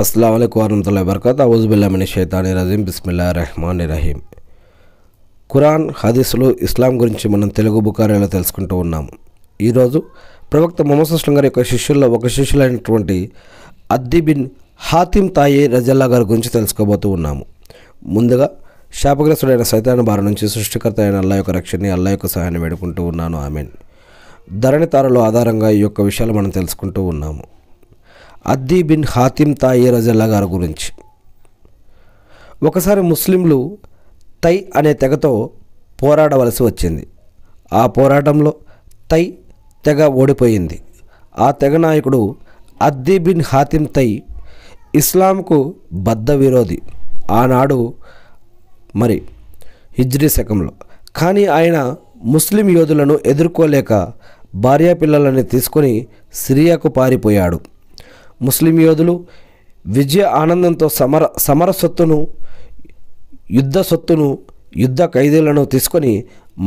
అస్సలం వరహతుల్లా వరకత ఔజుబుల్లామిని షైతాని రజీం బిస్మిల్లా రెహమాన్ రహీం ఖురాన్ హదీసులు ఇస్లాం గురించి మనం తెలుగు బుకారీలో తెలుసుకుంటూ ఉన్నాము ఈరోజు ప్రవక్త మొహమ్మద్ అస్లం గారి యొక్క శిష్యుల్లో ఒక శిష్యులైనటువంటి అద్ది బిన్ హాతిమ్ తాయి రజల్లా గారి గురించి తెలుసుకోబోతూ ఉన్నాము ముందుగా శాపగ్రస్తుడైన సైతాన బారి నుంచి సృష్టికర్త అయిన అల్లా యొక్క రక్షణని అల్లా యొక్క సహాయాన్ని వేడుకుంటూ ఉన్నాను ఆమెన్ ధరణి ఆధారంగా ఈ యొక్క విషయాలు మనం తెలుసుకుంటూ ఉన్నాము అద్దీ బిన్ హాతిమ్ తాయి రజల్లా గారి గురించి ఒకసారి ముస్లింలు తై అనే తెగతో పోరాడవలసి వచ్చింది ఆ పోరాటంలో తై తెగ ఓడిపోయింది ఆ తెగ నాయకుడు అద్దీ బిన్ హాతిమ్ తై ఇస్లాంకు బద్ద విరోధి ఆనాడు మరి హిజ్రీ శకంలో కానీ ఆయన ముస్లిం యోధులను ఎదుర్కోలేక భార్యాపిల్లలని తీసుకొని సిరియాకు పారిపోయాడు ముస్లిం యోధులు విజయ ఆనందంతో సమర సమర సొత్తును యుద్ధ సొత్తును యుద్ధ ఖైదీలను తీసుకొని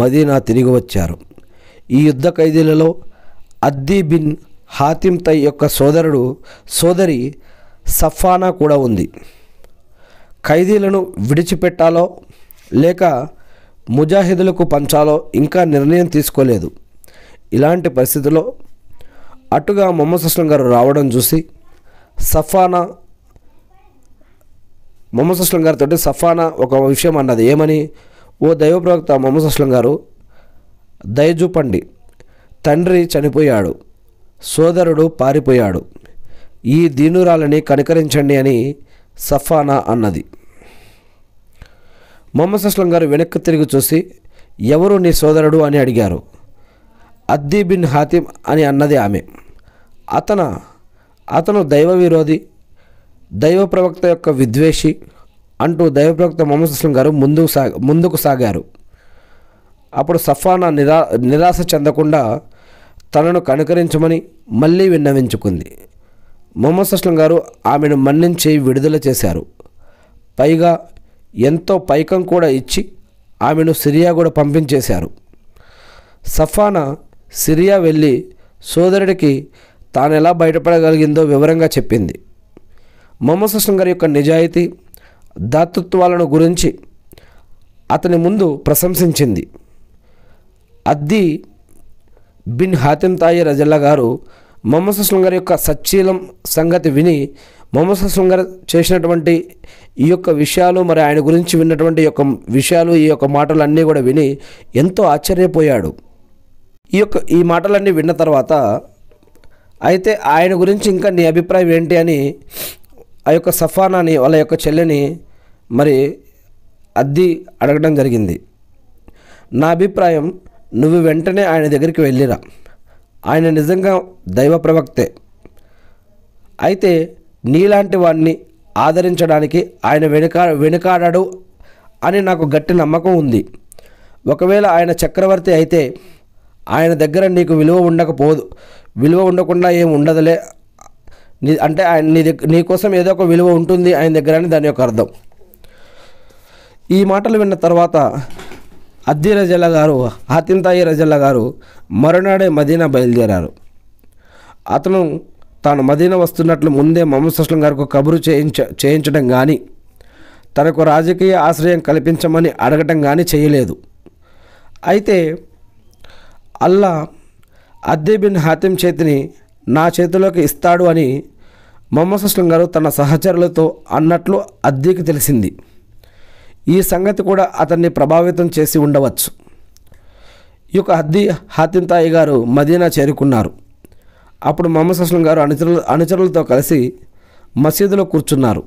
మదీనా తిరిగి వచ్చారు ఈ యుద్ధ ఖైదీలలో అద్దీ బిన్ హాతిమ్ తై యొక్క సోదరుడు సోదరి సఫానా కూడా ఉంది ఖైదీలను విడిచిపెట్టాలో లేక ముజాహిదులకు పంచాలో ఇంకా నిర్ణయం తీసుకోలేదు ఇలాంటి పరిస్థితిలో అటుగా మొహమ్మద్ సుస్లం గారు రావడం చూసి సఫానా మొహమ్మద్ అస్లం గారితో సఫానా ఒక విషయం అన్నది ఏమని ఓ దైవ ప్రవక్త మొహమ్మద్ అస్లం గారు దయచూపండి తండ్రి చనిపోయాడు సోదరుడు పారిపోయాడు ఈ దీనురాలని కనికరించండి అని సఫానా అన్నది మొహమ్మద్ అస్లం గారు వెనక్కి తిరిగి చూసి ఎవరు నీ సోదరుడు అని అడిగారు అద్దీ బిన్ హాతిమ్ అని అన్నది ఆమె అతన అతను దైవ విరోధి దైవ ప్రవక్త యొక్క విద్వేషి అంటూ దైవ ప్రవక్త మొహమ్మద్ అస్లం గారు ముందుకు సా ముందుకు సాగారు అప్పుడు సఫానా నిరా నిరాశ చెందకుండా తనను కనుకరించమని మళ్ళీ విన్నవించుకుంది మొహమ్మద్ అస్లం గారు ఆమెను మన్నించి విడుదల చేశారు పైగా ఎంతో పైకం కూడా ఇచ్చి ఆమెను సిరియా కూడా పంపించేశారు సఫానా సిరియా వెళ్ళి సోదరుడికి తాను ఎలా బయటపడగలిగిందో వివరంగా చెప్పింది మొహమ్మద్ గారి యొక్క నిజాయితీ దాతృత్వాలను గురించి అతని ముందు ప్రశంసించింది అద్ది బిన్ హాతిమ్ తాయి రజల్లా గారు మమస శృంగర్ గారి యొక్క సచ్చీలం సంగతి విని మమస శృంగర్ గారు చేసినటువంటి ఈ యొక్క విషయాలు మరి ఆయన గురించి విన్నటువంటి యొక్క విషయాలు ఈ యొక్క మాటలు అన్నీ కూడా విని ఎంతో ఆశ్చర్యపోయాడు ఈ యొక్క ఈ మాటలన్నీ విన్న తర్వాత అయితే ఆయన గురించి ఇంకా నీ అభిప్రాయం ఏంటి అని ఆ యొక్క సఫానాని వాళ్ళ యొక్క చెల్లెని మరి అద్ది అడగడం జరిగింది నా అభిప్రాయం నువ్వు వెంటనే ఆయన దగ్గరికి వెళ్ళిరా ఆయన నిజంగా దైవ ప్రవక్తే అయితే నీలాంటి వాడిని ఆదరించడానికి ఆయన వెనుకా వెనుకాడడు అని నాకు గట్టి నమ్మకం ఉంది ఒకవేళ ఆయన చక్రవర్తి అయితే ఆయన దగ్గర నీకు విలువ ఉండకపోదు విలువ ఉండకుండా ఏం ఉండదులే నీ అంటే ఆయన నీ దగ్గర నీకోసం ఏదో ఒక విలువ ఉంటుంది ఆయన దగ్గర అని దాని యొక్క అర్థం ఈ మాటలు విన్న తర్వాత అద్దీ రజల్ల గారు హతింతాయి రజల్ల గారు మరునాడే మదీనా బయలుదేరారు అతను తాను మదీనా వస్తున్నట్లు ముందే మహమ్మద్ సుస్లం గారికి కబురు చేయించ చేయించడం కానీ తనకు రాజకీయ ఆశ్రయం కల్పించమని అడగటం కానీ చేయలేదు అయితే అల్లా అద్దె బిన్ హాతిం చేతిని నా చేతిలోకి ఇస్తాడు అని మొహమ్మద్ సుస్లం గారు తన సహచరులతో అన్నట్లు అద్దీకి తెలిసింది ఈ సంగతి కూడా అతన్ని ప్రభావితం చేసి ఉండవచ్చు ఈ యొక్క హాతిం తాయి గారు మదీనా చేరుకున్నారు అప్పుడు మొహమ్మద్ అస్లం గారు అనుచరులు అనుచరులతో కలిసి మసీదులో కూర్చున్నారు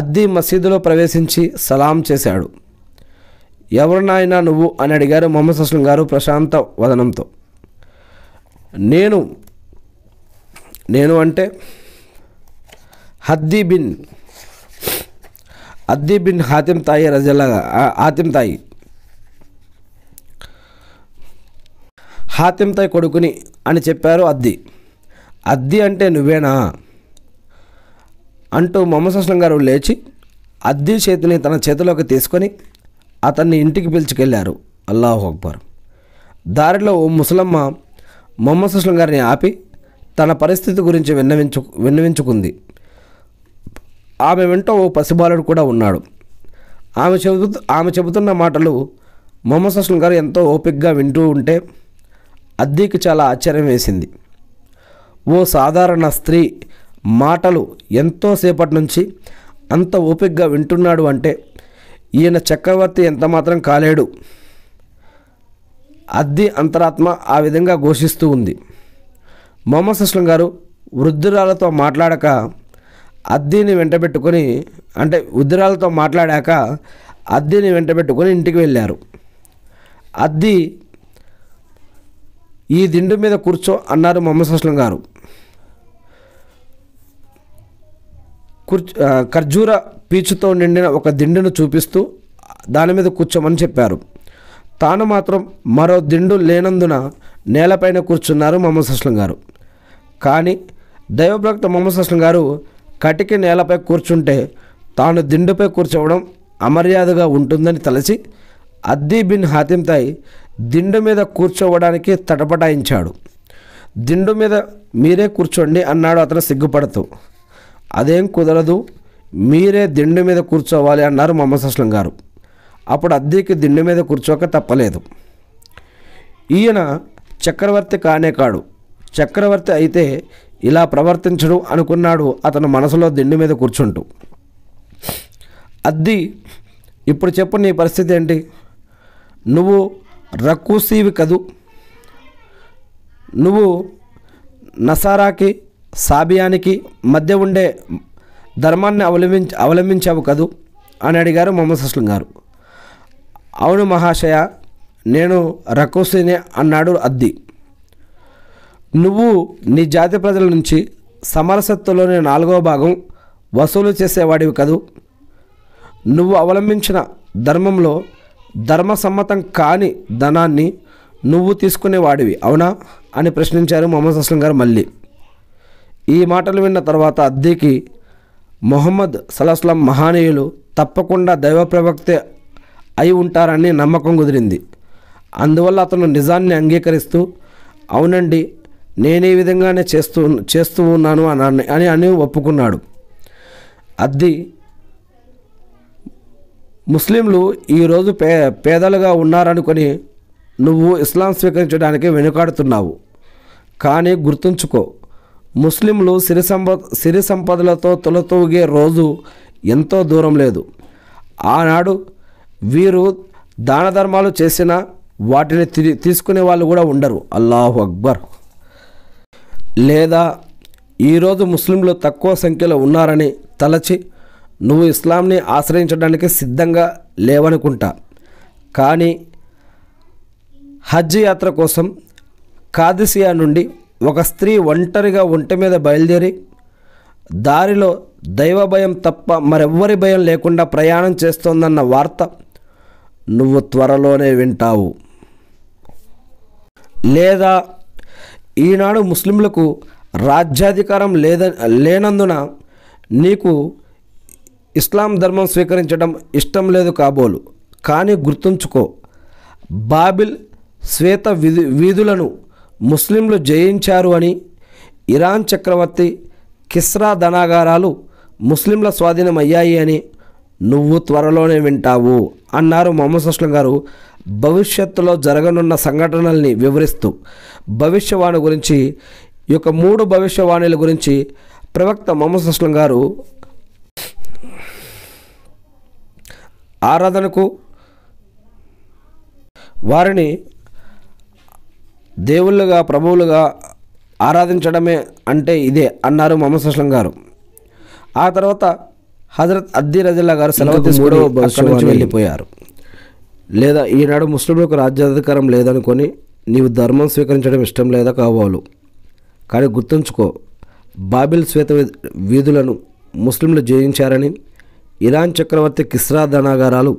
అద్దీ మసీదులో ప్రవేశించి సలాం చేశాడు ఎవరినైనా నువ్వు అని అడిగారు మొహమ్మద్ అస్లం గారు ప్రశాంత వదనంతో నేను నేను అంటే హద్దీ బిన్ హద్దీ బిన్ హాతిమ్ తాయి రజల్లా హాతిమ్ తాయి హాతిమ్ తాయి కొడుకుని అని చెప్పారు అద్ది అద్ది అంటే నువ్వేనా అంటూ మొహమ్మద్ గారు లేచి అద్దీ చేతిని తన చేతిలోకి తీసుకొని అతన్ని ఇంటికి పిలిచికెళ్ళారు అల్లాహు అక్బర్ దారిలో ఓ ముసలమ్మ మొహమ్మద్ సుస్లం గారిని ఆపి తన పరిస్థితి గురించి విన్నవించు విన్నవించుకుంది ఆమె వెంట ఓ పసిబాలుడు కూడా ఉన్నాడు ఆమె చెబు ఆమె చెబుతున్న మాటలు మొహమ్మద్ సుస్లం గారు ఎంతో ఓపిక్గా వింటూ ఉంటే అద్దీకి చాలా ఆశ్చర్యం వేసింది ఓ సాధారణ స్త్రీ మాటలు ఎంతోసేపటి నుంచి అంత ఓపిక్గా వింటున్నాడు అంటే ఈయన చక్రవర్తి ఎంతమాత్రం కాలేడు అద్ది అంతరాత్మ ఆ విధంగా ఘోషిస్తూ ఉంది మొహమ్మద్ అస్లం గారు వృద్ధురాలతో మాట్లాడక అద్దీని వెంటబెట్టుకొని అంటే వృద్ధురాలతో మాట్లాడాక అద్దీని వెంటబెట్టుకొని ఇంటికి వెళ్ళారు అద్ది ఈ దిండు మీద కూర్చో అన్నారు మొహమ్మద్ అస్లం గారు ఖర్జూర పీచుతో నిండిన ఒక దిండును చూపిస్తూ దాని మీద కూర్చోమని చెప్పారు తాను మాత్రం మరో దిండు లేనందున నేలపైన కూర్చున్నారు మొహమ్మద్ సస్లం గారు కానీ దైవప్రక్త మమ్మ సస్లం గారు కటికి నేలపై కూర్చుంటే తాను దిండుపై కూర్చోవడం అమర్యాదగా ఉంటుందని తలచి అద్దీ బిన్ హాతింతాయ్ దిండు మీద కూర్చోవడానికి తటపటాయించాడు దిండు మీద మీరే కూర్చోండి అన్నాడు అతను సిగ్గుపడుతూ అదేం కుదరదు మీరే దిండు మీద కూర్చోవాలి అన్నారు మొహమ్మద్ సస్లం గారు అప్పుడు అద్దెకి దిండు మీద కూర్చోక తప్పలేదు ఈయన చక్రవర్తి కానే కాడు చక్రవర్తి అయితే ఇలా ప్రవర్తించడు అనుకున్నాడు అతను మనసులో దిండు మీద కూర్చుంటూ అద్దీ ఇప్పుడు చెప్పు నీ పరిస్థితి ఏంటి నువ్వు రక్కుసీవి కదూ నువ్వు నసారాకి సాబియానికి మధ్య ఉండే ధర్మాన్ని అవలంబించి అవలంబించావు కదూ అని అడిగారు మొహమ్మద్ అస్లం గారు అవును మహాశయ నేను రకోసిని అన్నాడు అద్ది నువ్వు నీ జాతి ప్రజల నుంచి సమరసత్వంలోని నాలుగవ భాగం వసూలు చేసేవాడివి కదూ నువ్వు అవలంబించిన ధర్మంలో ధర్మసమ్మతం కాని ధనాన్ని నువ్వు తీసుకునేవాడివి అవునా అని ప్రశ్నించారు మొహమ్మద్ అస్లం గారు మళ్ళీ ఈ మాటలు విన్న తర్వాత అద్దీకి మొహమ్మద్ సలాహస్లం మహానీయులు తప్పకుండా దైవ ప్రవక్తే అయి ఉంటారనే నమ్మకం కుదిరింది అందువల్ల అతను నిజాన్ని అంగీకరిస్తూ అవునండి నేనే విధంగానే చేస్తూ చేస్తూ ఉన్నాను అని అని అని ఒప్పుకున్నాడు అద్ది ముస్లింలు ఈరోజు పే పేదలుగా ఉన్నారనుకొని నువ్వు ఇస్లాం స్వీకరించడానికి వెనుకాడుతున్నావు కానీ గుర్తుంచుకో ముస్లింలు సిరి సంపద సిరి సంపదలతో తొలతూగే రోజు ఎంతో దూరం లేదు ఆనాడు వీరు దాన ధర్మాలు చేసిన వాటిని తీసుకునే వాళ్ళు కూడా ఉండరు అల్లాహు అక్బర్ లేదా ఈరోజు ముస్లింలు తక్కువ సంఖ్యలో ఉన్నారని తలచి నువ్వు ఇస్లాంని ఆశ్రయించడానికి సిద్ధంగా లేవనుకుంటా కానీ హజ్ యాత్ర కోసం కాదిసియా నుండి ఒక స్త్రీ ఒంటరిగా ఒంటి మీద బయలుదేరి దారిలో దైవ భయం తప్ప మరెవ్వరి భయం లేకుండా ప్రయాణం చేస్తోందన్న వార్త నువ్వు త్వరలోనే వింటావు లేదా ఈనాడు ముస్లింలకు రాజ్యాధికారం లేద లేనందున నీకు ఇస్లాం ధర్మం స్వీకరించడం ఇష్టం లేదు కాబోలు కానీ గుర్తుంచుకో బాబిల్ శ్వేత వీధు వీధులను ముస్లింలు జయించారు అని ఇరాన్ చక్రవర్తి కిస్రా ధనాగారాలు ముస్లింల స్వాధీనమయ్యాయి అని నువ్వు త్వరలోనే వింటావు అన్నారు మొహమ్మద్ సుస్లం గారు భవిష్యత్తులో జరగనున్న సంఘటనల్ని వివరిస్తూ భవిష్యవాణి గురించి ఈ యొక్క మూడు భవిష్యవాణిల గురించి ప్రవక్త మొహమ్మద్ సుస్లం గారు ఆరాధనకు వారిని దేవుళ్ళుగా ప్రభువులుగా ఆరాధించడమే అంటే ఇదే అన్నారు మొహమ్మద్ సుస్లం గారు ఆ తర్వాత హజరత్ అద్దీ రజల్లా గారు సెలవు మూడవ వెళ్ళిపోయారు లేదా ఈనాడు ముస్లింలకు రాజ్యాధికారం లేదనుకొని నీవు ధర్మం స్వీకరించడం ఇష్టం లేదా కావాలు కానీ గుర్తుంచుకో బాబిల్ శ్వేత వీధులను ముస్లింలు జయించారని ఇరాన్ చక్రవర్తి కిస్రా ధనాగారాలు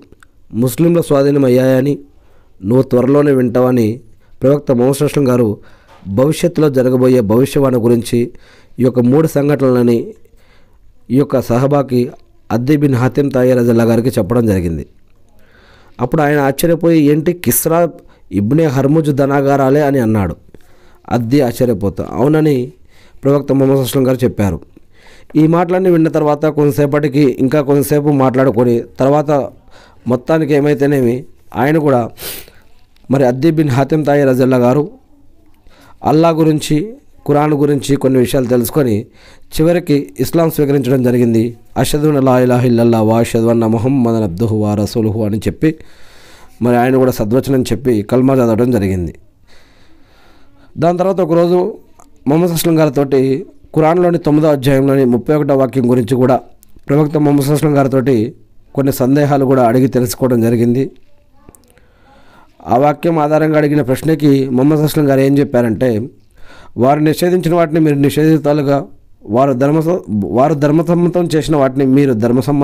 ముస్లింల అయ్యాయని నువ్వు త్వరలోనే వింటావని ప్రవక్త మోహన్ గారు భవిష్యత్తులో జరగబోయే భవిష్యవాణి గురించి ఈ యొక్క మూడు సంఘటనలని ఈ యొక్క సహబాకి అద్దె బిన్ హతీమ్ తాయర్ రజల్లా గారికి చెప్పడం జరిగింది అప్పుడు ఆయన ఆశ్చర్యపోయి ఏంటి కిస్రా ఇబ్నే హర్ముజ్ ధనాగారాలే అని అన్నాడు అద్దె ఆశ్చర్యపోతా అవునని ప్రవక్త మొహమ్మద్ అస్లం గారు చెప్పారు ఈ మాటలన్నీ విన్న తర్వాత కొంతసేపటికి ఇంకా కొంతసేపు మాట్లాడుకొని తర్వాత మొత్తానికి ఏమైతేనేమి ఆయన కూడా మరి అద్దె బిన్ హాతిమ్ తాయర్ రజల్లా గారు అల్లా గురించి కురాన్ గురించి కొన్ని విషయాలు తెలుసుకొని చివరికి ఇస్లాం స్వీకరించడం జరిగింది అషదున్ అలా ఇలాహిల్లా వాషద్వన్న మొహమ్మద్ అబ్దుహు వా రసూలుహు అని చెప్పి మరి ఆయన కూడా సద్వచనం చెప్పి కల్మా చదవడం జరిగింది దాని తర్వాత ఒకరోజు మొహమ్మద్ అస్లం గారితోటి కురాన్లోని తొమ్మిదో అధ్యాయంలోని ముప్పై ఒకటో వాక్యం గురించి కూడా ప్రవక్త మొహమ్మద్ అస్లం గారితో కొన్ని సందేహాలు కూడా అడిగి తెలుసుకోవడం జరిగింది ఆ వాక్యం ఆధారంగా అడిగిన ప్రశ్నకి మొహమ్మద్ అస్లం గారు ఏం చెప్పారంటే వారు నిషేధించిన వాటిని మీరు నిషేధితాలుగా వారు ధర్మ వారు ధర్మసమ్మతం చేసిన వాటిని మీరు ధర్మసమ్మ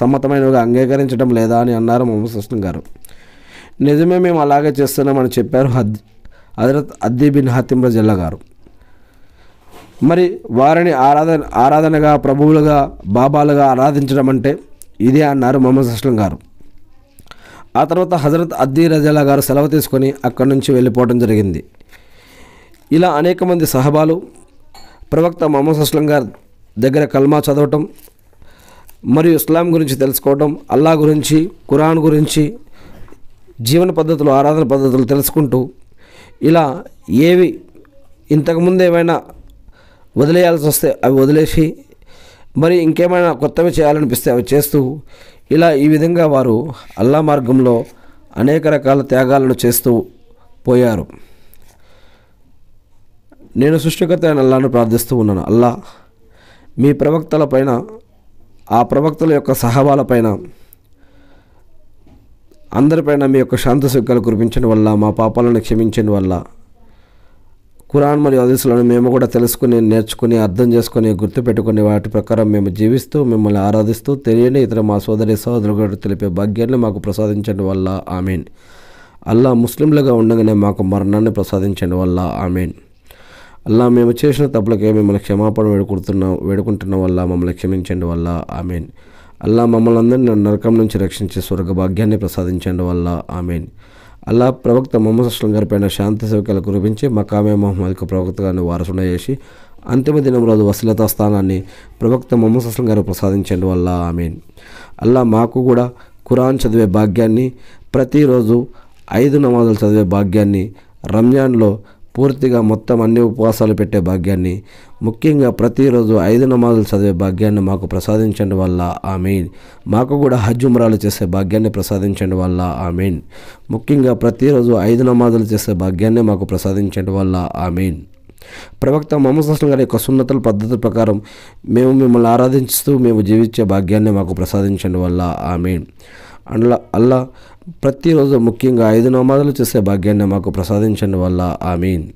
సమ్మతమైనవిగా అంగీకరించడం లేదా అని అన్నారు మొహమ్మద్ గారు నిజమే మేము అలాగే చేస్తున్నామని చెప్పారు హద్ హజరత్ అద్దీ బిన్ హతిం రజిల్లా గారు మరి వారిని ఆరాధన ఆరాధనగా ప్రభువులుగా బాబాలుగా ఆరాధించడం అంటే ఇదే అన్నారు మొహమ్మద్ సుష్లం గారు ఆ తర్వాత హజరత్ అద్దీ రజల్లా గారు సెలవు తీసుకొని అక్కడి నుంచి వెళ్ళిపోవడం జరిగింది ఇలా అనేక మంది సహబాలు ప్రవక్త మహమ్మద్ అస్లం గారి దగ్గర కల్మా చదవటం మరియు ఇస్లాం గురించి తెలుసుకోవటం అల్లా గురించి కురాన్ గురించి జీవన పద్ధతులు ఆరాధన పద్ధతులు తెలుసుకుంటూ ఇలా ఏవి ఇంతకుముందు ఏమైనా వదిలేయాల్సి వస్తే అవి వదిలేసి మరి ఇంకేమైనా కొత్తవి చేయాలనిపిస్తే అవి చేస్తూ ఇలా ఈ విధంగా వారు అల్లా మార్గంలో అనేక రకాల త్యాగాలను చేస్తూ పోయారు నేను సృష్టికర్త అయిన అల్లాను ప్రార్థిస్తూ ఉన్నాను అల్లా మీ ప్రవక్తలపైన ఆ ప్రవక్తల యొక్క సహవాలపైన అందరిపైన మీ యొక్క శాంత సుఖాలు కురిపించడం వల్ల మా పాపాలను క్షమించడం వల్ల కురాన్ మరియు అదీసులను మేము కూడా తెలుసుకుని నేర్చుకుని అర్థం చేసుకుని గుర్తుపెట్టుకుని వాటి ప్రకారం మేము జీవిస్తూ మిమ్మల్ని ఆరాధిస్తూ తెలియని ఇతర మా సోదరి సోదరుడు తెలిపే భాగ్యాన్ని మాకు ప్రసాదించడం వల్ల ఆమెన్ అల్లా ముస్లింలుగా ఉండగానే మాకు మరణాన్ని ప్రసాదించడం వల్ల ఆమెన్ అల్లా మేము చేసిన తప్పులకే మిమ్మల్ని క్షమాపణ వేడుకుంటున్నాం వేడుకుంటున్న వల్ల మమ్మల్ని క్షమించండి వల్ల ఆమెన్ అల్లా మమ్మల్ని అందరినీ నరకం నుంచి రక్షించే స్వర్గ భాగ్యాన్ని ప్రసాదించండి వల్ల ఆమెన్ అల్లా ప్రవక్త మొహమ్మద్ అస్లం గారిపైన శాంతి సౌక్యాలు కురిపించి మకామే మహమ్మద్కు గారిని వారసున చేసి అంతిమ దినం రోజు వసీలతా స్థానాన్ని ప్రవక్త మొహమ్మద్ అస్లం గారు ప్రసాదించండి వల్ల ఆమెన్ అల్లా మాకు కూడా ఖురాన్ చదివే భాగ్యాన్ని ప్రతిరోజు ఐదు నమాజులు చదివే భాగ్యాన్ని రంజాన్లో పూర్తిగా మొత్తం అన్ని ఉపవాసాలు పెట్టే భాగ్యాన్ని ముఖ్యంగా ప్రతిరోజు ఐదు నమాజులు చదివే భాగ్యాన్ని మాకు ప్రసాదించండి వల్ల ఆమెన్ మాకు కూడా హజ్ ఉమరాలు చేసే భాగ్యాన్ని ప్రసాదించండి వల్ల ఆమెన్ ముఖ్యంగా ప్రతిరోజు ఐదు నమాజులు చేసే భాగ్యాన్ని మాకు ప్రసాదించండి వల్ల ఆమెన్ ప్రవక్త మొహమ్మద్ అస్లం గారి యొక్క సున్నతల పద్ధతుల ప్రకారం మేము మిమ్మల్ని ఆరాధించుతూ మేము జీవించే భాగ్యాన్ని మాకు ప్రసాదించండి వల్ల ఆమెన్ అండ్ల అల్లా ప్రతిరోజు ముఖ్యంగా ఐదు నమాజులు చేసే భాగ్యాన్ని మాకు ప్రసాదించండి వల్ల మీన్